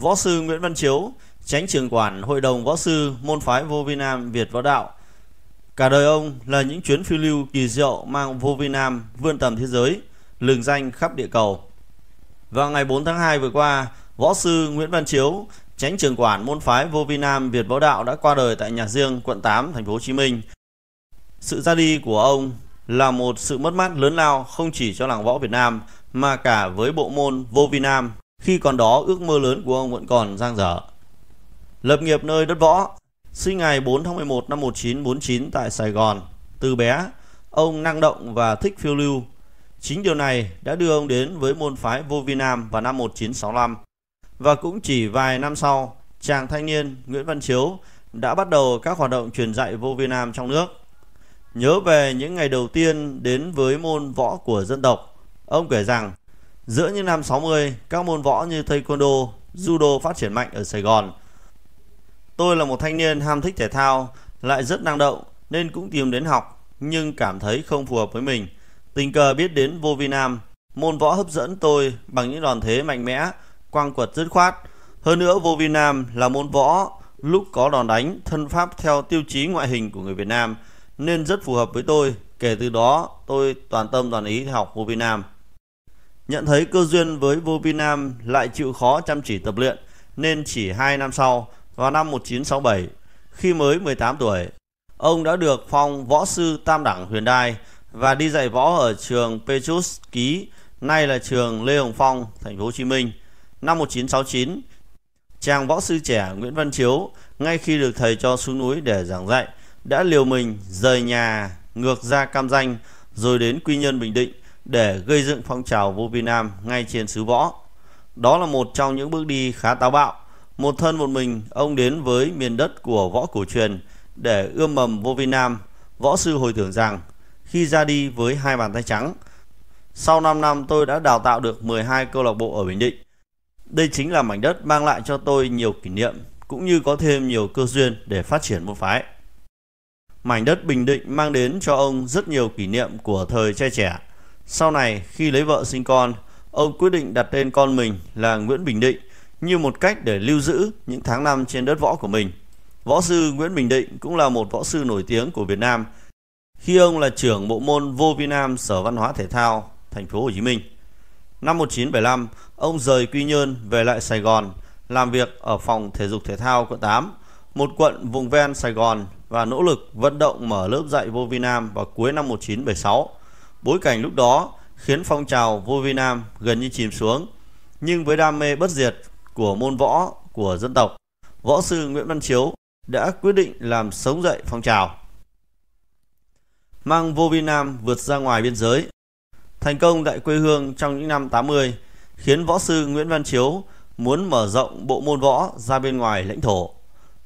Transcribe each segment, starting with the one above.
Võ sư Nguyễn Văn Chiếu, tránh trường quản Hội đồng Võ sư môn phái Vô Vi Nam Việt Võ Đạo. Cả đời ông là những chuyến phiêu lưu kỳ diệu mang Vô Vi Nam vươn tầm thế giới, lừng danh khắp địa cầu. Vào ngày 4 tháng 2 vừa qua, Võ sư Nguyễn Văn Chiếu, tránh trường quản môn phái Vô Vi Nam Việt Võ Đạo đã qua đời tại nhà riêng quận 8 thành phố Hồ Chí Minh. Sự ra đi của ông là một sự mất mát lớn lao không chỉ cho làng võ Việt Nam mà cả với bộ môn Vô Vi Nam khi còn đó ước mơ lớn của ông vẫn còn dang dở. Lập nghiệp nơi đất võ, sinh ngày 4 tháng 11 năm 1949 tại Sài Gòn. Từ bé, ông năng động và thích phiêu lưu. Chính điều này đã đưa ông đến với môn phái Vô Vi Nam vào năm 1965. Và cũng chỉ vài năm sau, chàng thanh niên Nguyễn Văn Chiếu đã bắt đầu các hoạt động truyền dạy Vô Vi Nam trong nước. Nhớ về những ngày đầu tiên đến với môn võ của dân tộc, ông kể rằng Giữa những năm 60, các môn võ như taekwondo, judo phát triển mạnh ở Sài Gòn. Tôi là một thanh niên ham thích thể thao, lại rất năng động nên cũng tìm đến học nhưng cảm thấy không phù hợp với mình. Tình cờ biết đến vô vi nam, môn võ hấp dẫn tôi bằng những đòn thế mạnh mẽ, quang quật dứt khoát. Hơn nữa vô vi nam là môn võ lúc có đòn đánh thân pháp theo tiêu chí ngoại hình của người Việt Nam nên rất phù hợp với tôi. Kể từ đó tôi toàn tâm toàn ý học vô vi nam. Nhận thấy cơ duyên với vô vi nam lại chịu khó chăm chỉ tập luyện nên chỉ 2 năm sau, vào năm 1967, khi mới 18 tuổi, ông đã được phong võ sư tam đẳng huyền đai và đi dạy võ ở trường Petrus Ký, nay là trường Lê Hồng Phong, thành phố Hồ Chí Minh. Năm 1969, chàng võ sư trẻ Nguyễn Văn Chiếu, ngay khi được thầy cho xuống núi để giảng dạy, đã liều mình rời nhà ngược ra Cam Danh rồi đến Quy Nhơn Bình Định để gây dựng phong trào vô việt nam ngay trên xứ võ. Đó là một trong những bước đi khá táo bạo. Một thân một mình, ông đến với miền đất của võ cổ truyền để ươm mầm vô việt nam. Võ sư hồi tưởng rằng, khi ra đi với hai bàn tay trắng, sau 5 năm tôi đã đào tạo được 12 câu lạc bộ ở Bình Định. Đây chính là mảnh đất mang lại cho tôi nhiều kỷ niệm, cũng như có thêm nhiều cơ duyên để phát triển môn phái. Mảnh đất Bình Định mang đến cho ông rất nhiều kỷ niệm của thời trai trẻ. Sau này khi lấy vợ sinh con, ông quyết định đặt tên con mình là Nguyễn Bình Định như một cách để lưu giữ những tháng năm trên đất võ của mình. Võ sư Nguyễn Bình Định cũng là một võ sư nổi tiếng của Việt Nam khi ông là trưởng bộ môn vô vi nam Sở Văn hóa Thể thao thành phố Hồ Chí Minh. Năm 1975, ông rời Quy Nhơn về lại Sài Gòn, làm việc ở phòng thể dục thể thao quận 8, một quận vùng ven Sài Gòn và nỗ lực vận động mở lớp dạy vô vi nam vào cuối năm 1976. Bối cảnh lúc đó khiến phong trào vô vi nam gần như chìm xuống. Nhưng với đam mê bất diệt của môn võ của dân tộc, võ sư Nguyễn Văn Chiếu đã quyết định làm sống dậy phong trào. Mang vô vi nam vượt ra ngoài biên giới. Thành công tại quê hương trong những năm 80 khiến võ sư Nguyễn Văn Chiếu muốn mở rộng bộ môn võ ra bên ngoài lãnh thổ.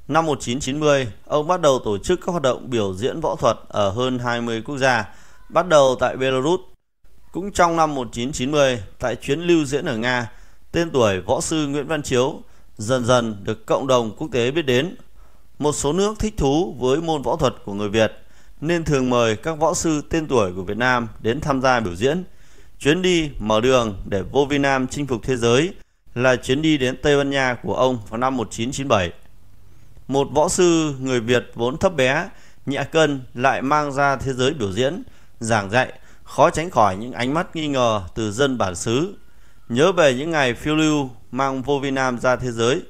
Năm 1990, ông bắt đầu tổ chức các hoạt động biểu diễn võ thuật ở hơn 20 quốc gia bắt đầu tại Belarus. Cũng trong năm 1990, tại chuyến lưu diễn ở Nga, tên tuổi võ sư Nguyễn Văn Chiếu dần dần được cộng đồng quốc tế biết đến. Một số nước thích thú với môn võ thuật của người Việt nên thường mời các võ sư tên tuổi của Việt Nam đến tham gia biểu diễn. Chuyến đi mở đường để vô Việt nam chinh phục thế giới là chuyến đi đến Tây Ban Nha của ông vào năm 1997. Một võ sư người Việt vốn thấp bé, nhẹ cân lại mang ra thế giới biểu diễn – giảng dạy khó tránh khỏi những ánh mắt nghi ngờ từ dân bản xứ. Nhớ về những ngày phiêu lưu mang vô vi nam ra thế giới,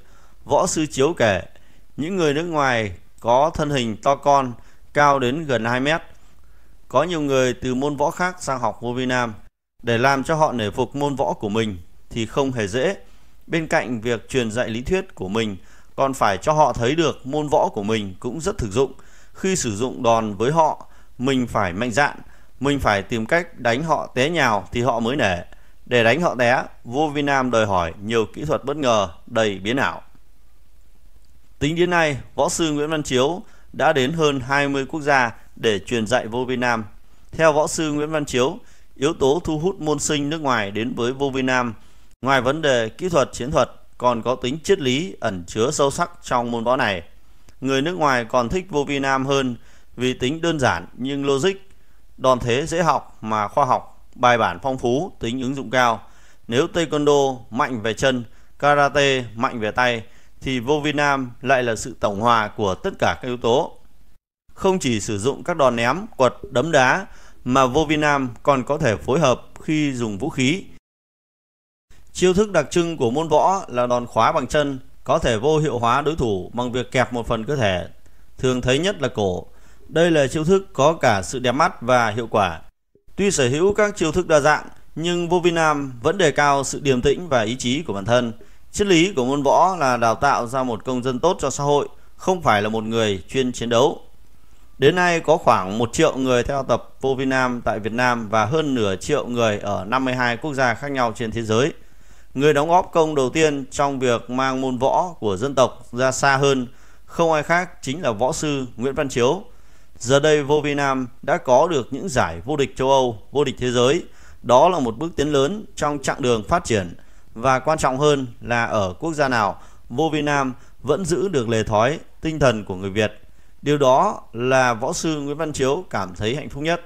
võ sư chiếu kể, những người nước ngoài có thân hình to con, cao đến gần 2 mét. Có nhiều người từ môn võ khác sang học vô vi nam, để làm cho họ nể phục môn võ của mình thì không hề dễ. Bên cạnh việc truyền dạy lý thuyết của mình, còn phải cho họ thấy được môn võ của mình cũng rất thực dụng. Khi sử dụng đòn với họ, mình phải mạnh dạn, mình phải tìm cách đánh họ té nhào thì họ mới nể. Để đánh họ té, vua nam đòi hỏi nhiều kỹ thuật bất ngờ, đầy biến ảo. Tính đến nay, võ sư Nguyễn Văn Chiếu đã đến hơn 20 quốc gia để truyền dạy vô việt nam. Theo võ sư Nguyễn Văn Chiếu, yếu tố thu hút môn sinh nước ngoài đến với vô việt nam, ngoài vấn đề kỹ thuật chiến thuật còn có tính triết lý ẩn chứa sâu sắc trong môn võ này. Người nước ngoài còn thích vô việt nam hơn vì tính đơn giản nhưng logic đòn thế dễ học mà khoa học, bài bản phong phú, tính ứng dụng cao. Nếu Taekwondo mạnh về chân, Karate mạnh về tay thì vô vi nam lại là sự tổng hòa của tất cả các yếu tố. Không chỉ sử dụng các đòn ném, quật, đấm đá mà vô vi nam còn có thể phối hợp khi dùng vũ khí. Chiêu thức đặc trưng của môn võ là đòn khóa bằng chân, có thể vô hiệu hóa đối thủ bằng việc kẹp một phần cơ thể, thường thấy nhất là cổ, đây là chiêu thức có cả sự đẹp mắt và hiệu quả. Tuy sở hữu các chiêu thức đa dạng, nhưng vô vi nam vẫn đề cao sự điềm tĩnh và ý chí của bản thân. Triết lý của môn võ là đào tạo ra một công dân tốt cho xã hội, không phải là một người chuyên chiến đấu. Đến nay có khoảng 1 triệu người theo tập vô vi nam tại Việt Nam và hơn nửa triệu người ở 52 quốc gia khác nhau trên thế giới. Người đóng góp công đầu tiên trong việc mang môn võ của dân tộc ra xa hơn không ai khác chính là võ sư Nguyễn Văn Chiếu, Giờ đây vô vi Nam đã có được những giải vô địch châu Âu, vô địch thế giới. Đó là một bước tiến lớn trong chặng đường phát triển và quan trọng hơn là ở quốc gia nào vô vi Nam vẫn giữ được lề thói, tinh thần của người Việt. Điều đó là võ sư Nguyễn Văn Chiếu cảm thấy hạnh phúc nhất.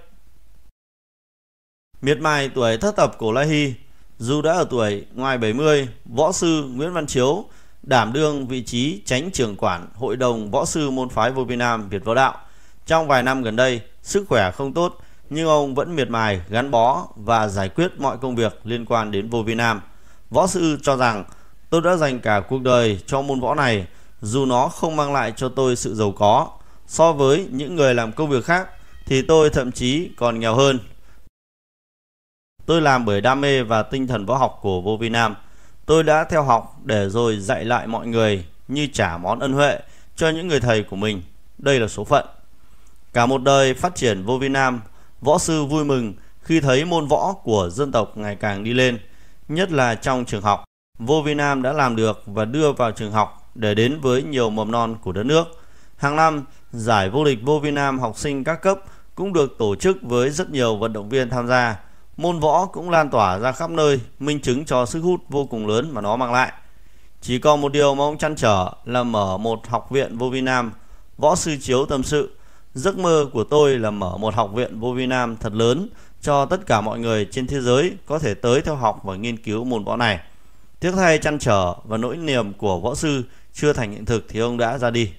Miệt mài tuổi thất tập cổ La Hy, dù đã ở tuổi ngoài 70, võ sư Nguyễn Văn Chiếu đảm đương vị trí tránh trưởng quản Hội đồng Võ sư môn phái Vô Vi Nam Việt Võ Đạo – trong vài năm gần đây, sức khỏe không tốt nhưng ông vẫn miệt mài gắn bó và giải quyết mọi công việc liên quan đến vô vi nam. Võ sư cho rằng tôi đã dành cả cuộc đời cho môn võ này dù nó không mang lại cho tôi sự giàu có. So với những người làm công việc khác thì tôi thậm chí còn nghèo hơn. Tôi làm bởi đam mê và tinh thần võ học của vô vi nam. Tôi đã theo học để rồi dạy lại mọi người như trả món ân huệ cho những người thầy của mình. Đây là số phận. Cả một đời phát triển vô vi nam, võ sư vui mừng khi thấy môn võ của dân tộc ngày càng đi lên, nhất là trong trường học. Vô vi nam đã làm được và đưa vào trường học để đến với nhiều mầm non của đất nước. Hàng năm, giải vô địch vô vi nam học sinh các cấp cũng được tổ chức với rất nhiều vận động viên tham gia. Môn võ cũng lan tỏa ra khắp nơi, minh chứng cho sức hút vô cùng lớn mà nó mang lại. Chỉ còn một điều mà ông chăn trở là mở một học viện vô vi nam, võ sư chiếu tâm sự Giấc mơ của tôi là mở một học viện vô vi nam thật lớn cho tất cả mọi người trên thế giới có thể tới theo học và nghiên cứu môn võ này. Tiếc thay chăn trở và nỗi niềm của võ sư chưa thành hiện thực thì ông đã ra đi.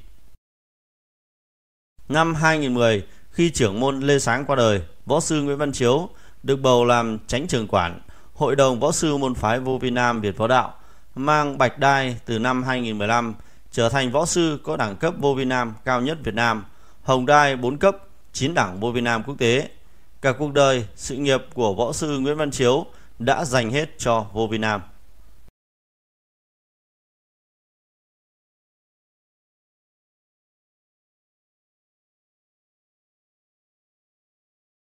Năm 2010, khi trưởng môn Lê Sáng qua đời, võ sư Nguyễn Văn Chiếu được bầu làm tránh trưởng quản Hội đồng Võ sư môn phái Vô Vi Nam Việt Võ Đạo, mang bạch đai từ năm 2015 trở thành võ sư có đẳng cấp Vô Vi Nam cao nhất Việt Nam – Hồng Đai 4 cấp, 9 đảng vô vi nam quốc tế. Cả cuộc đời, sự nghiệp của võ sư Nguyễn Văn Chiếu đã dành hết cho vô vi nam.